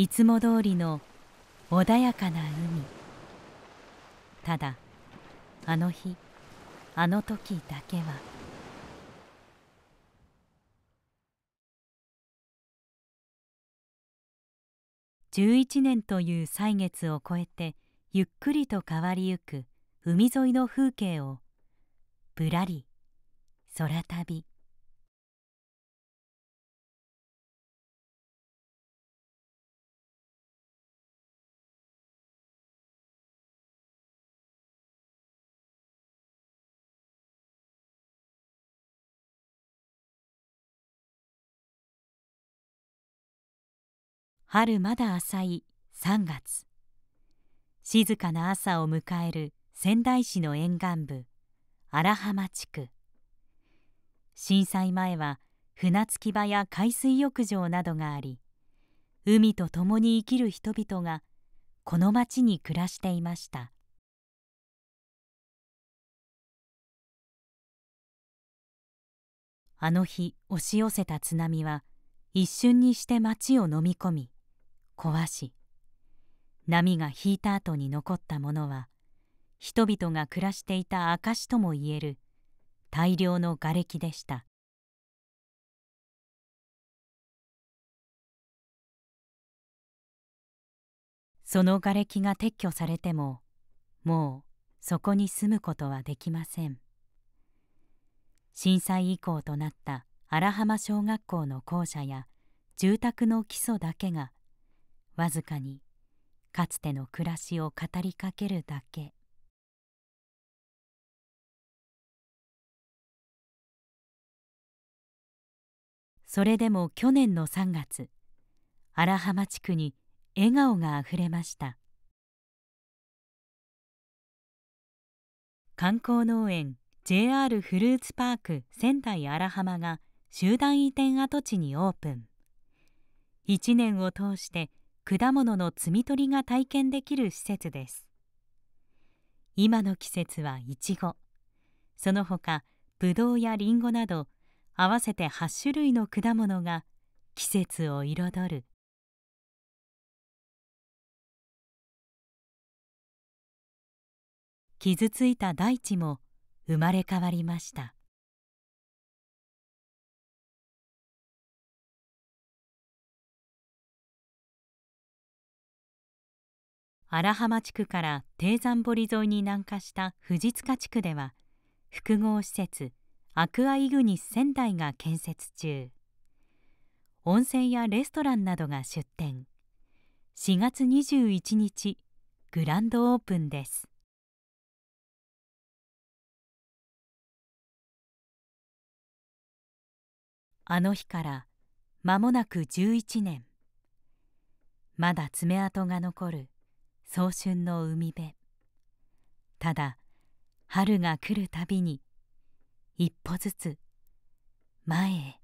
いつも通りの穏やかな海ただあの日あの時だけは11年という歳月を超えてゆっくりと変わりゆく海沿いの風景をぶらり空旅春まだ浅い3月静かな朝を迎える仙台市の沿岸部荒浜地区震災前は船着き場や海水浴場などがあり海と共に生きる人々がこの町に暮らしていましたあの日押し寄せた津波は一瞬にして町を飲み込み壊し波が引いた後に残ったものは人々が暮らしていた証ともいえる大量の瓦礫でしたその瓦礫が撤去されてももうそこに住むことはできません震災以降となった荒浜小学校の校舎や住宅の基礎だけがわずかにかつての暮らしを語りかけるだけそれでも去年の3月荒浜地区に笑顔があふれました観光農園 JR フルーツパーク仙台荒浜が集団移転跡地にオープン1年を通して果物の摘み取りが体験できる施設です今の季節はイチゴその他ブドウやリンゴなど合わせて8種類の果物が季節を彩る傷ついた大地も生まれ変わりました荒浜地区から低山堀沿いに南下した藤塚地区では複合施設アクアイグニス仙台が建設中温泉やレストランなどが出店4月21日グランドオープンですあの日から間もなく11年まだ爪痕が残る早春の海辺ただ春が来るたびに一歩ずつ前へ